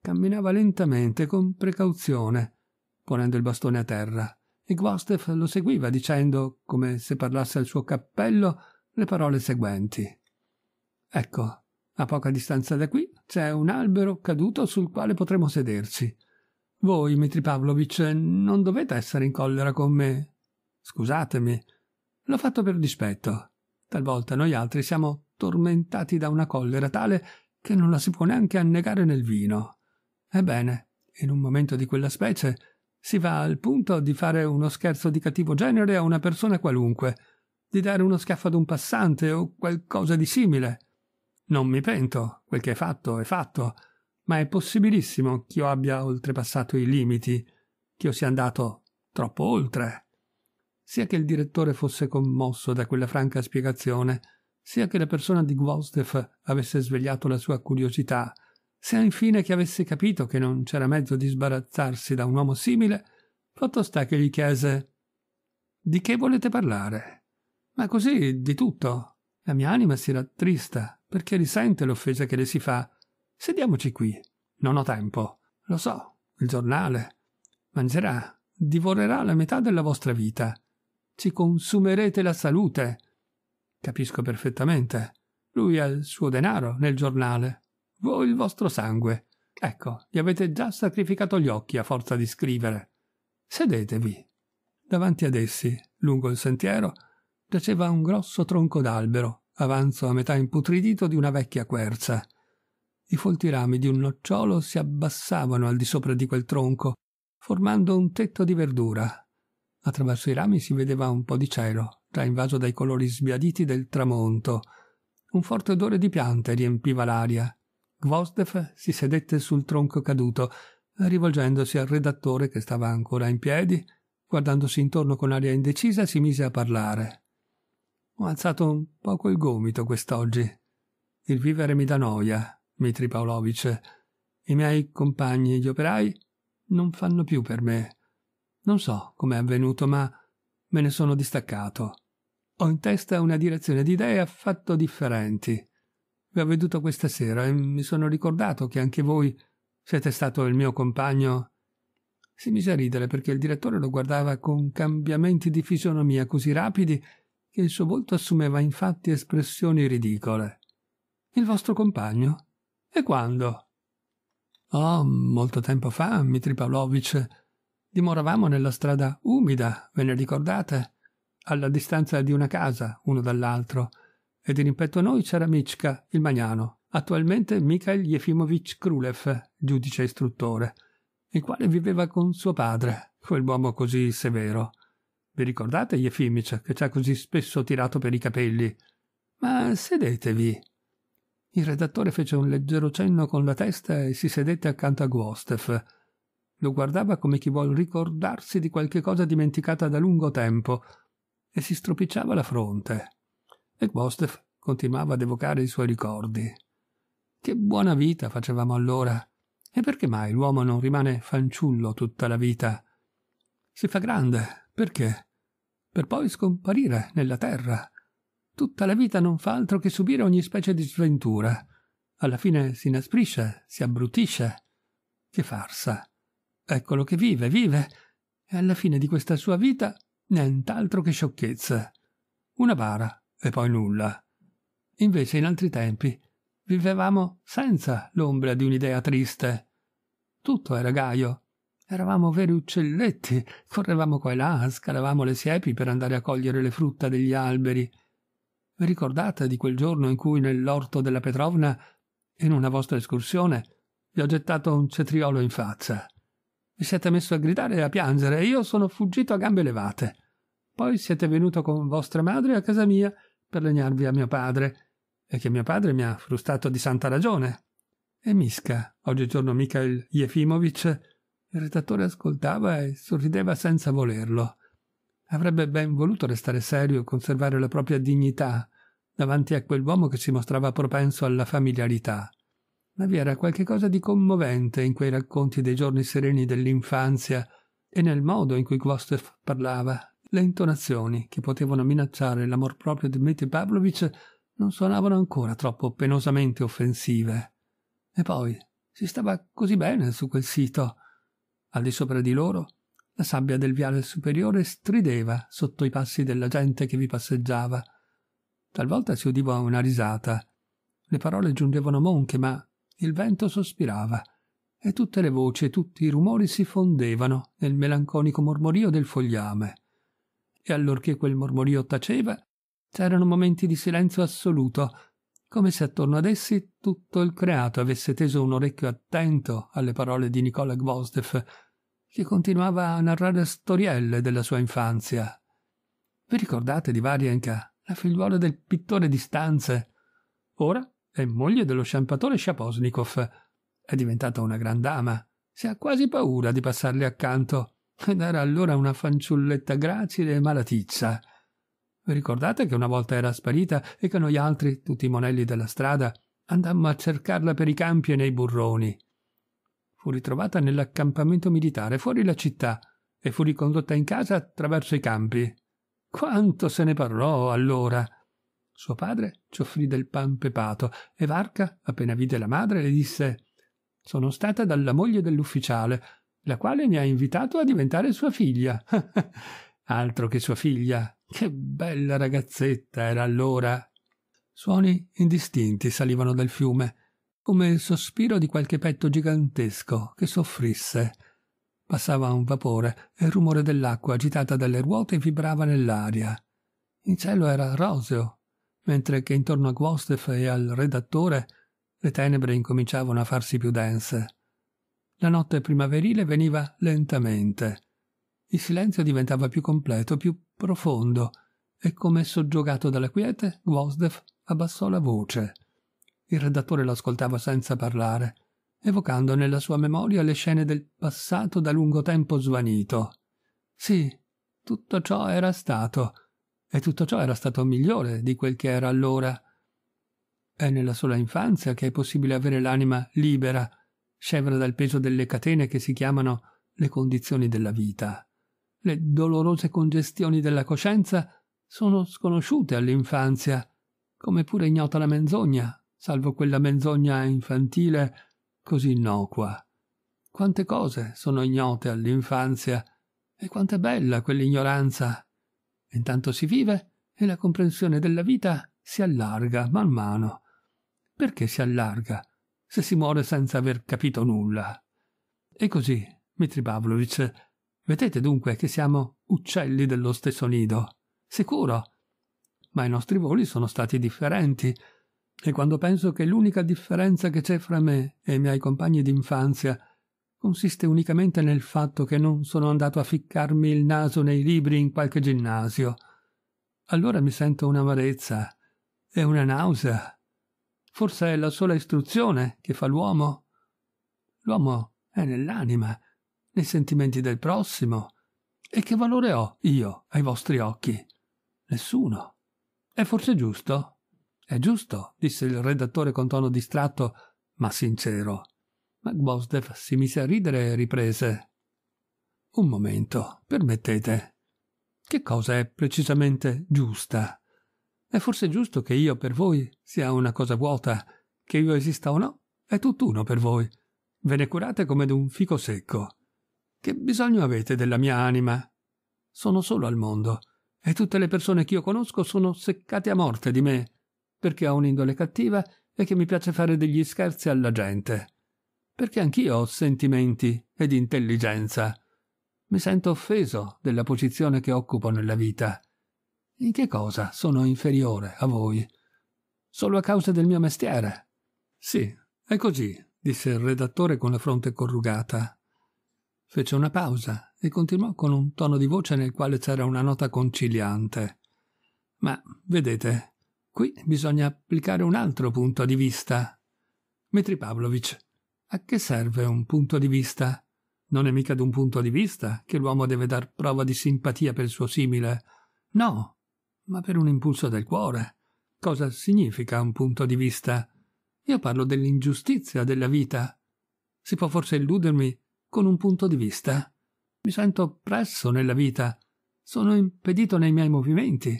Camminava lentamente, con precauzione, ponendo il bastone a terra, e Gwostev lo seguiva dicendo, come se parlasse al suo cappello, le parole seguenti. Ecco, a poca distanza da qui c'è un albero caduto sul quale potremo sederci. Voi, Mitri Pavlovich, non dovete essere in collera con me. Scusatemi, L'ho fatto per dispetto. Talvolta noi altri siamo tormentati da una collera tale che non la si può neanche annegare nel vino. Ebbene, in un momento di quella specie si va al punto di fare uno scherzo di cattivo genere a una persona qualunque, di dare uno schiaffo ad un passante o qualcosa di simile. Non mi pento, quel che è fatto è fatto, ma è possibilissimo che io abbia oltrepassato i limiti, che io sia andato troppo oltre sia che il direttore fosse commosso da quella franca spiegazione, sia che la persona di Gwozdef avesse svegliato la sua curiosità, sia infine che avesse capito che non c'era mezzo di sbarazzarsi da un uomo simile, fatto sta che gli chiese «Di che volete parlare?» «Ma così, di tutto. La mia anima si rattrista, perché risente l'offesa che le si fa. Sediamoci qui. Non ho tempo. Lo so, il giornale. Mangerà, divorerà la metà della vostra vita ci consumerete la salute. Capisco perfettamente. Lui ha il suo denaro nel giornale, voi il vostro sangue. Ecco, gli avete già sacrificato gli occhi a forza di scrivere. Sedetevi. Davanti ad essi, lungo il sentiero, giaceva un grosso tronco d'albero, avanzo a metà imputridito di una vecchia quercia. I folti rami di un nocciolo si abbassavano al di sopra di quel tronco, formando un tetto di verdura Attraverso i rami si vedeva un po' di cielo, già invaso dai colori sbiaditi del tramonto. Un forte odore di piante riempiva l'aria. Gvozdev si sedette sul tronco caduto, rivolgendosi al redattore che stava ancora in piedi, guardandosi intorno con aria indecisa, si mise a parlare. Ho alzato un poco il gomito quest'oggi. Il vivere mi dà noia, Mitri Paolovic. I miei compagni, gli operai, non fanno più per me. Non so come è avvenuto, ma me ne sono distaccato. Ho in testa una direzione di idee affatto differenti. Vi ho veduto questa sera e mi sono ricordato che anche voi siete stato il mio compagno. Si mise a ridere perché il direttore lo guardava con cambiamenti di fisionomia così rapidi che il suo volto assumeva infatti espressioni ridicole. Il vostro compagno? E quando? Oh, molto tempo fa, Mitri Pavlovich. Dimoravamo nella strada umida, ve ne ricordate? Alla distanza di una casa, uno dall'altro, e dirimpetto a noi c'era Michka, il magnano, attualmente Mikhail Yefimovich Krulev, giudice istruttore, il quale viveva con suo padre, quell'uomo così severo. Vi ricordate Yefimich che ci ha così spesso tirato per i capelli? Ma sedetevi. Il redattore fece un leggero cenno con la testa e si sedette accanto a Gostev. Lo guardava come chi vuol ricordarsi di qualche cosa dimenticata da lungo tempo e si stropicciava la fronte. E Gvostev continuava ad evocare i suoi ricordi. Che buona vita facevamo allora! E perché mai l'uomo non rimane fanciullo tutta la vita? Si fa grande, perché? Per poi scomparire nella terra. Tutta la vita non fa altro che subire ogni specie di sventura. Alla fine si inasprisce, si abbrutisce. Che farsa! Eccolo che vive, vive. E alla fine di questa sua vita, nient'altro che sciocchezze. Una bara e poi nulla. Invece in altri tempi vivevamo senza l'ombra di un'idea triste. Tutto era gaio. Eravamo veri uccelletti, correvamo qua e là, scalavamo le siepi per andare a cogliere le frutta degli alberi. Vi ricordate di quel giorno in cui nell'orto della Petrovna, in una vostra escursione, vi ho gettato un cetriolo in faccia? Vi siete messo a gridare e a piangere, e io sono fuggito a gambe levate. Poi siete venuto con vostra madre a casa mia per legnarvi a mio padre, e che mio padre mi ha frustato di santa ragione. E Misca, oggigiorno Mikhail Jefimovic, il redattore ascoltava e sorrideva senza volerlo. Avrebbe ben voluto restare serio e conservare la propria dignità davanti a quell'uomo che si mostrava propenso alla familiarità ma vi era qualche cosa di commovente in quei racconti dei giorni sereni dell'infanzia e nel modo in cui Kvostef parlava. Le intonazioni che potevano minacciare l'amor proprio di Dmitri Pavlovich non suonavano ancora troppo penosamente offensive. E poi si stava così bene su quel sito. Al di sopra di loro la sabbia del viale superiore strideva sotto i passi della gente che vi passeggiava. Talvolta si udiva una risata. Le parole giungevano monche, ma il vento sospirava e tutte le voci e tutti i rumori si fondevano nel melanconico mormorio del fogliame. E allorché quel mormorio taceva, c'erano momenti di silenzio assoluto, come se attorno ad essi tutto il creato avesse teso un orecchio attento alle parole di Nicola Gvosdev, che continuava a narrare storielle della sua infanzia. Vi ricordate di Varienka, la figliuola del pittore di stanze? Ora è moglie dello sciampatore Sciaposnikov. È diventata una gran dama. Si ha quasi paura di passarle accanto. Ed era allora una fanciulletta gracile e malaticcia. Vi ricordate che una volta era sparita e che noi altri, tutti i monelli della strada, andammo a cercarla per i campi e nei burroni? Fu ritrovata nell'accampamento militare, fuori la città, e fu ricondotta in casa attraverso i campi. Quanto se ne parlò allora! Suo padre ci offrì del pan pepato e Varca, appena vide la madre, le disse «Sono stata dalla moglie dell'ufficiale, la quale mi ha invitato a diventare sua figlia». [LAUGHS] Altro che sua figlia, che bella ragazzetta era allora! Suoni indistinti salivano dal fiume, come il sospiro di qualche petto gigantesco che soffrisse. Passava un vapore e il rumore dell'acqua agitata dalle ruote vibrava nell'aria. In cielo era roseo, mentre che intorno a Guostef e al redattore le tenebre incominciavano a farsi più dense. La notte primaverile veniva lentamente. Il silenzio diventava più completo, più profondo, e come soggiogato dalla quiete, Guosdef abbassò la voce. Il redattore l'ascoltava senza parlare, evocando nella sua memoria le scene del passato da lungo tempo svanito. Sì, tutto ciò era stato, e tutto ciò era stato migliore di quel che era allora. È nella sola infanzia che è possibile avere l'anima libera, scevra dal peso delle catene che si chiamano le condizioni della vita. Le dolorose congestioni della coscienza sono sconosciute all'infanzia, come pure ignota la menzogna, salvo quella menzogna infantile così innocua. Quante cose sono ignote all'infanzia e quant'è bella quell'ignoranza Intanto si vive e la comprensione della vita si allarga man mano. Perché si allarga se si muore senza aver capito nulla? E così, Mitri Pavlovich, vedete dunque che siamo uccelli dello stesso nido. Sicuro. Ma i nostri voli sono stati differenti. E quando penso che l'unica differenza che c'è fra me e i miei compagni d'infanzia consiste unicamente nel fatto che non sono andato a ficcarmi il naso nei libri in qualche ginnasio. Allora mi sento un'amarezza e una nausea. Forse è la sola istruzione che fa l'uomo. L'uomo è nell'anima, nei sentimenti del prossimo. E che valore ho io ai vostri occhi? Nessuno. È forse giusto? È giusto, disse il redattore con tono distratto, ma sincero. Macbosdef si mise a ridere e riprese. Un momento, permettete. Che cosa è precisamente giusta? È forse giusto che io per voi sia una cosa vuota, che io esista o no, è tutt'uno per voi. Ve ne curate come d'un fico secco. Che bisogno avete della mia anima? Sono solo al mondo, e tutte le persone che io conosco sono seccate a morte di me, perché ho un'indole cattiva e che mi piace fare degli scherzi alla gente perché anch'io ho sentimenti ed intelligenza. Mi sento offeso della posizione che occupo nella vita. In che cosa sono inferiore a voi? Solo a causa del mio mestiere? Sì, è così, disse il redattore con la fronte corrugata. Fece una pausa e continuò con un tono di voce nel quale c'era una nota conciliante. Ma, vedete, qui bisogna applicare un altro punto di vista. Mitri Pavlovich, a che serve un punto di vista? Non è mica d'un punto di vista che l'uomo deve dar prova di simpatia per il suo simile. No, ma per un impulso del cuore. Cosa significa un punto di vista? Io parlo dell'ingiustizia della vita. Si può forse illudermi con un punto di vista? Mi sento oppresso nella vita. Sono impedito nei miei movimenti.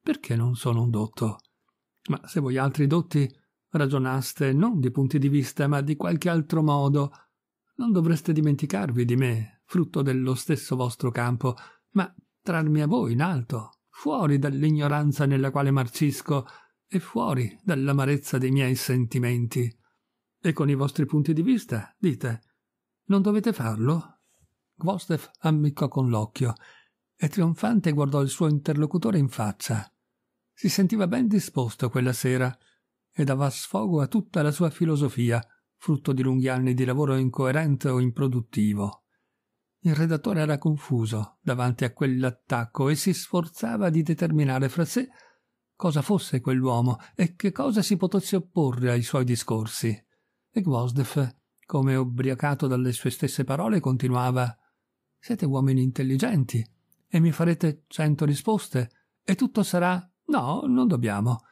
Perché non sono un dotto? Ma se voi altri dotti ragionaste non di punti di vista ma di qualche altro modo, non dovreste dimenticarvi di me, frutto dello stesso vostro campo, ma trarmi a voi in alto, fuori dall'ignoranza nella quale marcisco e fuori dall'amarezza dei miei sentimenti. E con i vostri punti di vista, dite, non dovete farlo? Gvostev ammiccò con l'occhio e trionfante guardò il suo interlocutore in faccia. Si sentiva ben disposto quella sera e dava sfogo a tutta la sua filosofia, frutto di lunghi anni di lavoro incoerente o improduttivo. Il redattore era confuso davanti a quell'attacco e si sforzava di determinare fra sé cosa fosse quell'uomo e che cosa si potesse opporre ai suoi discorsi. E Gvosdev, come ubriacato dalle sue stesse parole, continuava Siete uomini intelligenti e mi farete cento risposte e tutto sarà No, non dobbiamo.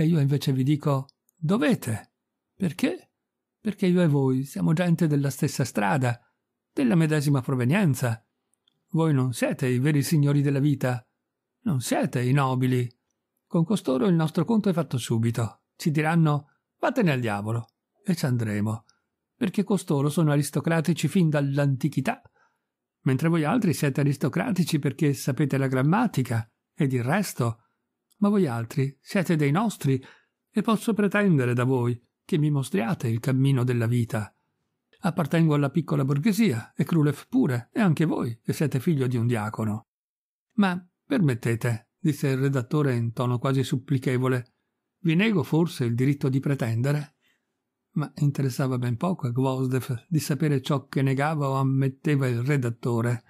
E io invece vi dico dovete. Perché? Perché io e voi siamo gente della stessa strada, della medesima provenienza. Voi non siete i veri signori della vita, non siete i nobili. Con costoro il nostro conto è fatto subito. Ci diranno vattene al diavolo e ci andremo, perché costoro sono aristocratici fin dall'antichità, mentre voi altri siete aristocratici perché sapete la grammatica ed il resto ma voi altri siete dei nostri e posso pretendere da voi che mi mostriate il cammino della vita. Appartengo alla piccola borghesia, e Krulef pure, e anche voi, che siete figlio di un diacono. Ma permettete, disse il redattore in tono quasi supplichevole, vi nego forse il diritto di pretendere? Ma interessava ben poco a Gvosdev di sapere ciò che negava o ammetteva il redattore.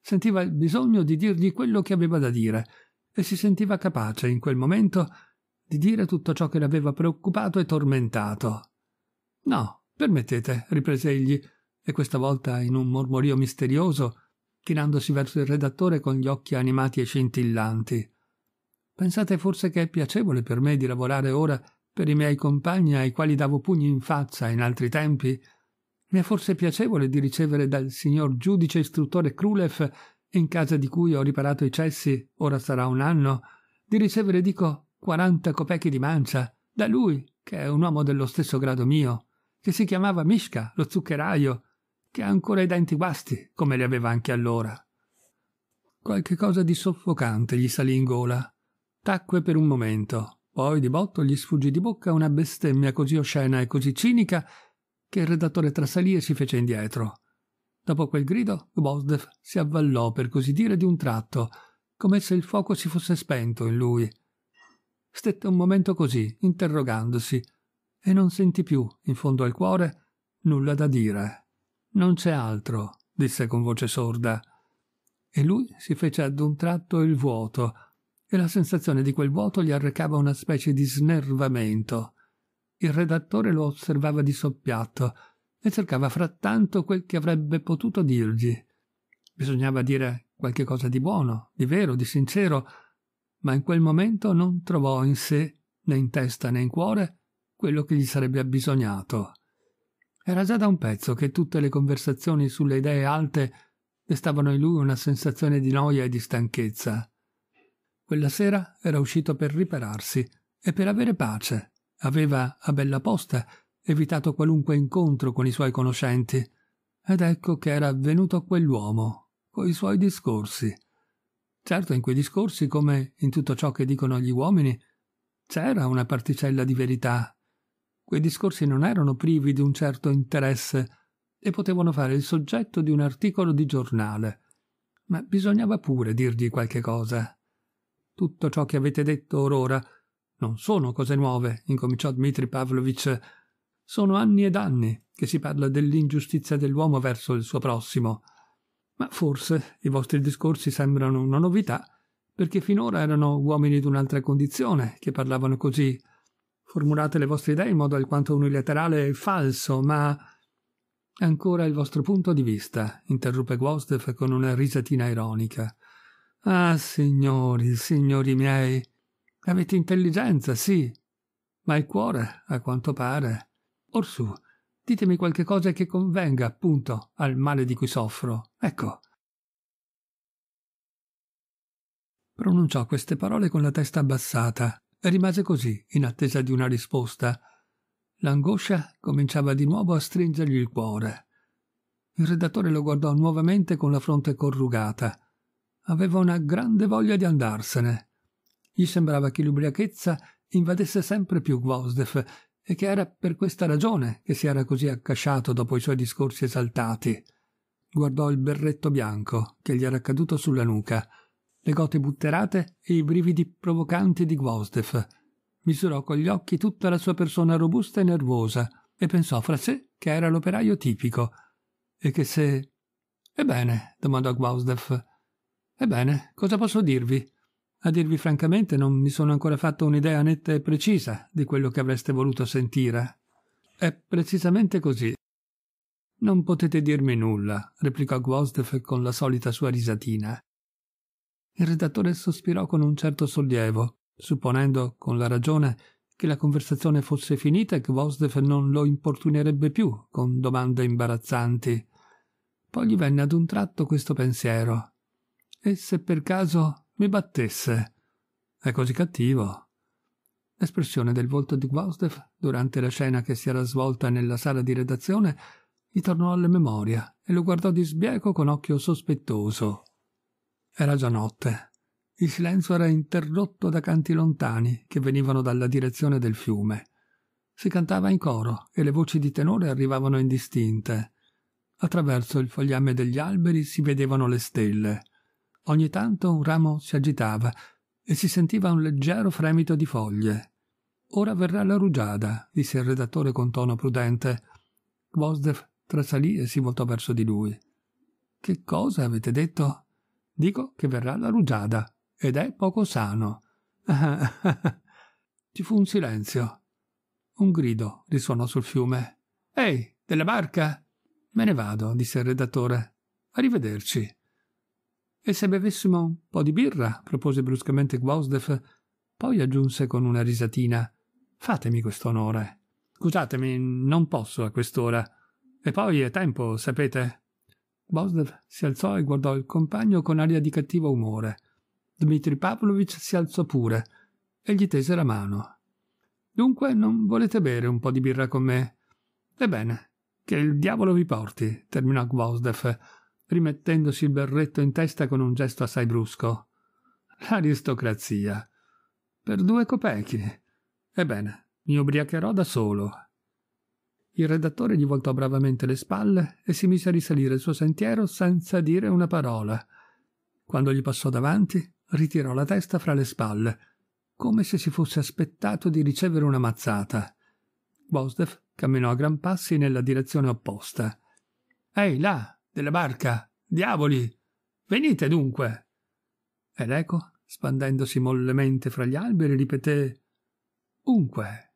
Sentiva il bisogno di dirgli quello che aveva da dire, e si sentiva capace in quel momento di dire tutto ciò che l'aveva preoccupato e tormentato. No, permettete, riprese egli, e questa volta in un mormorio misterioso, chinandosi verso il redattore con gli occhi animati e scintillanti. Pensate forse che è piacevole per me di lavorare ora per i miei compagni ai quali davo pugni in faccia in altri tempi? Mi è forse piacevole di ricevere dal signor giudice istruttore Krulef in casa di cui ho riparato i cessi, ora sarà un anno, di ricevere, dico, quaranta copechi di mancia, da lui, che è un uomo dello stesso grado mio, che si chiamava Mishka, lo zuccheraio, che ha ancora i denti guasti, come li aveva anche allora. Qualche cosa di soffocante gli salì in gola. Tacque per un momento, poi di botto gli sfuggì di bocca una bestemmia così oscena e così cinica che il redattore trasalì e si fece indietro. Dopo quel grido, Gobozdev si avvallò, per così dire, di un tratto, come se il fuoco si fosse spento in lui. Stette un momento così, interrogandosi, e non sentì più, in fondo al cuore, nulla da dire. Non c'è altro, disse con voce sorda. E lui si fece ad un tratto il vuoto, e la sensazione di quel vuoto gli arrecava una specie di snervamento. Il redattore lo osservava di soppiatto, e cercava frattanto quel che avrebbe potuto dirgli. Bisognava dire qualche cosa di buono, di vero, di sincero, ma in quel momento non trovò in sé, né in testa né in cuore, quello che gli sarebbe abbisognato. Era già da un pezzo che tutte le conversazioni sulle idee alte destavano in lui una sensazione di noia e di stanchezza. Quella sera era uscito per ripararsi e per avere pace. Aveva a bella posta evitato qualunque incontro con i suoi conoscenti, ed ecco che era avvenuto quell'uomo, coi suoi discorsi. Certo, in quei discorsi, come in tutto ciò che dicono gli uomini, c'era una particella di verità. Quei discorsi non erano privi di un certo interesse e potevano fare il soggetto di un articolo di giornale. Ma bisognava pure dirgli qualche cosa. Tutto ciò che avete detto or ora non sono cose nuove, incominciò Dmitri Pavlovich sono anni ed anni che si parla dell'ingiustizia dell'uomo verso il suo prossimo. Ma forse i vostri discorsi sembrano una novità, perché finora erano uomini d'un'altra condizione che parlavano così. Formulate le vostre idee in modo alquanto unilaterale e falso, ma. Ancora il vostro punto di vista, interruppe Gwozdef con una risatina ironica. Ah, signori, signori miei, avete intelligenza, sì, ma il cuore, a quanto pare, Orsù, ditemi qualche cosa che convenga, appunto, al male di cui soffro. Ecco. Pronunciò queste parole con la testa abbassata e rimase così, in attesa di una risposta. L'angoscia cominciava di nuovo a stringergli il cuore. Il redattore lo guardò nuovamente con la fronte corrugata. Aveva una grande voglia di andarsene. Gli sembrava che l'ubriachezza invadesse sempre più Gvosdef e che era per questa ragione che si era così accasciato dopo i suoi discorsi esaltati. Guardò il berretto bianco che gli era caduto sulla nuca, le gote butterate e i brividi provocanti di Gwozdev. Misurò con gli occhi tutta la sua persona robusta e nervosa e pensò fra sé che era l'operaio tipico e che se... Ebbene, domandò Gwozdev. Ebbene, cosa posso dirvi? A dirvi francamente, non mi sono ancora fatto un'idea netta e precisa di quello che avreste voluto sentire. È precisamente così. Non potete dirmi nulla, replicò Gwosdef con la solita sua risatina. Il redattore sospirò con un certo sollievo, supponendo, con la ragione, che la conversazione fosse finita e che Gwozdev non lo importunerebbe più con domande imbarazzanti. Poi gli venne ad un tratto questo pensiero. E se per caso mi battesse. È così cattivo. L'espressione del volto di Gwaustev durante la scena che si era svolta nella sala di redazione gli tornò alla memoria e lo guardò di sbieco con occhio sospettoso. Era già notte. Il silenzio era interrotto da canti lontani che venivano dalla direzione del fiume. Si cantava in coro e le voci di tenore arrivavano indistinte. Attraverso il fogliame degli alberi si vedevano le stelle. Ogni tanto un ramo si agitava e si sentiva un leggero fremito di foglie. Ora verrà la rugiada, disse il redattore con tono prudente. Gvozdev trasalì e si voltò verso di lui. Che cosa avete detto? Dico che verrà la rugiada, ed è poco sano. [LAUGHS] Ci fu un silenzio. Un grido risuonò sul fiume. Ehi, della barca? Me ne vado, disse il redattore. Arrivederci. E se bevessimo un po' di birra? propose bruscamente Gwasdef, poi aggiunse con una risatina. Fatemi quest'onore. Scusatemi, non posso a quest'ora. E poi è tempo, sapete. Gwasdef si alzò e guardò il compagno con aria di cattivo umore. Dmitri Pavlovich si alzò pure e gli tese la mano. Dunque non volete bere un po' di birra con me? Ebbene, che il diavolo vi porti, terminò Gwasdef rimettendosi il berretto in testa con un gesto assai brusco. L'aristocrazia. Per due copechi. Ebbene, mi ubriacherò da solo. Il redattore gli voltò bravamente le spalle e si mise a risalire il suo sentiero senza dire una parola. Quando gli passò davanti, ritirò la testa fra le spalle, come se si fosse aspettato di ricevere una mazzata. Bosdef camminò a gran passi nella direzione opposta. Ehi là, della barca, diavoli! Venite dunque! Ed ecco, spandendosi mollemente fra gli alberi, ripeté Unque.